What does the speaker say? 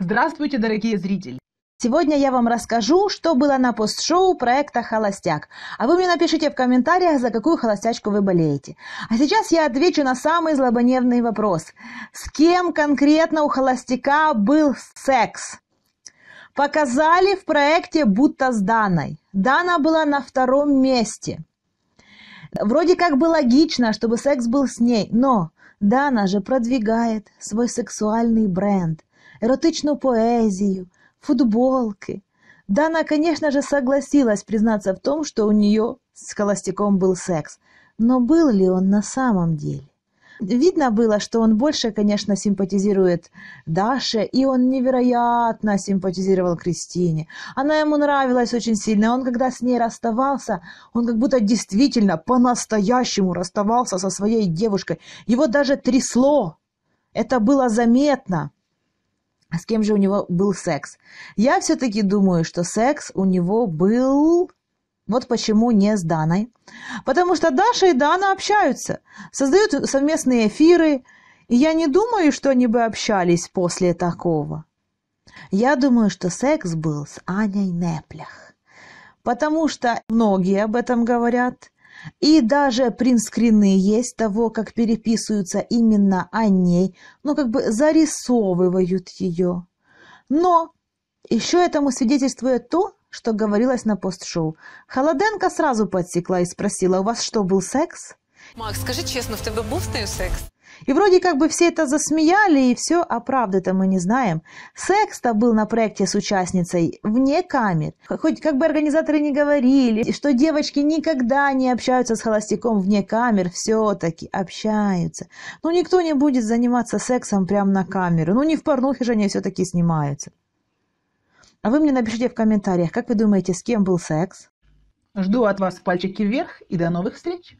Здравствуйте, дорогие зрители! Сегодня я вам расскажу, что было на постшоу проекта «Холостяк». А вы мне напишите в комментариях, за какую холостячку вы болеете. А сейчас я отвечу на самый злобоневный вопрос. С кем конкретно у холостяка был секс? Показали в проекте будто с Даной. Дана была на втором месте. Вроде как бы логично, чтобы секс был с ней, но Дана же продвигает свой сексуальный бренд эротичную поэзию, футболки. Дана, конечно же, согласилась признаться в том, что у нее с холостяком был секс. Но был ли он на самом деле? Видно было, что он больше, конечно, симпатизирует Даше, и он невероятно симпатизировал Кристине. Она ему нравилась очень сильно. А он, когда с ней расставался, он как будто действительно по-настоящему расставался со своей девушкой. Его даже трясло. Это было заметно. А с кем же у него был секс. Я все-таки думаю, что секс у него был... Вот почему не с Даной. Потому что Даша и Дана общаются, создают совместные эфиры, и я не думаю, что они бы общались после такого. Я думаю, что секс был с Аней Неплях. Потому что многие об этом говорят. И даже принтскрины есть того, как переписываются именно о ней, но как бы зарисовывают ее. Но еще этому свидетельствует то, что говорилось на постшоу. Холоденко сразу подсекла и спросила, у вас что, был секс? Макс, скажи честно, в тебе был с нею секс? И вроде как бы все это засмеяли, и все, а правды-то мы не знаем. Секс-то был на проекте с участницей вне камер. Хоть как бы организаторы не говорили, что девочки никогда не общаются с холостяком вне камер, все-таки общаются. Ну никто не будет заниматься сексом прямо на камеру. Ну не в порнухе же они все-таки снимаются. А вы мне напишите в комментариях, как вы думаете, с кем был секс? Жду от вас пальчики вверх и до новых встреч!